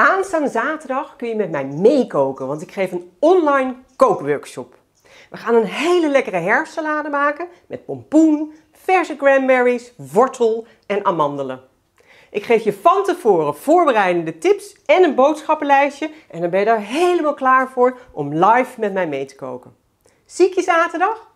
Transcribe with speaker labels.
Speaker 1: Aanstaande zaterdag kun je met mij meekoken, want ik geef een online kookworkshop. We gaan een hele lekkere herfstsalade maken met pompoen, verse cranberries, wortel en amandelen. Ik geef je van tevoren voorbereidende tips en een boodschappenlijstje en dan ben je daar helemaal klaar voor om live met mij mee te koken. Zie je zaterdag?